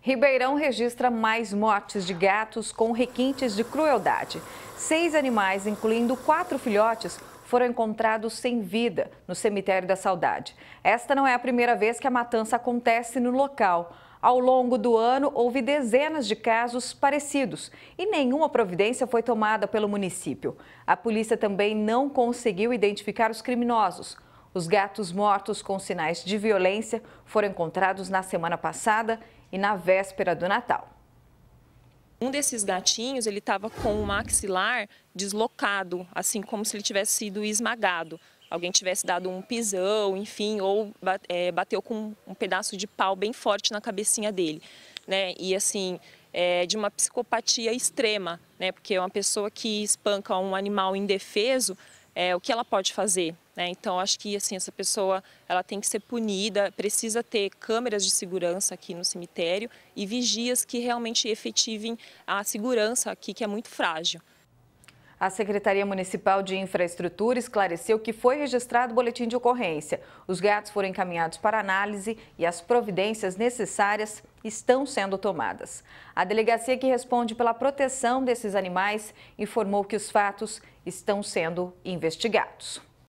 Ribeirão registra mais mortes de gatos com requintes de crueldade. Seis animais, incluindo quatro filhotes, foram encontrados sem vida no cemitério da Saudade. Esta não é a primeira vez que a matança acontece no local. Ao longo do ano, houve dezenas de casos parecidos e nenhuma providência foi tomada pelo município. A polícia também não conseguiu identificar os criminosos. Os gatos mortos com sinais de violência foram encontrados na semana passada e na véspera do Natal. Um desses gatinhos, ele estava com o maxilar deslocado, assim como se ele tivesse sido esmagado. Alguém tivesse dado um pisão, enfim, ou é, bateu com um pedaço de pau bem forte na cabecinha dele. Né? E assim, é, de uma psicopatia extrema, né? porque é uma pessoa que espanca um animal indefeso, é, o que ela pode fazer? Né? Então, acho que assim essa pessoa ela tem que ser punida, precisa ter câmeras de segurança aqui no cemitério e vigias que realmente efetivem a segurança aqui, que é muito frágil. A Secretaria Municipal de Infraestrutura esclareceu que foi registrado boletim de ocorrência. Os gatos foram encaminhados para análise e as providências necessárias estão sendo tomadas. A delegacia que responde pela proteção desses animais informou que os fatos estão sendo investigados.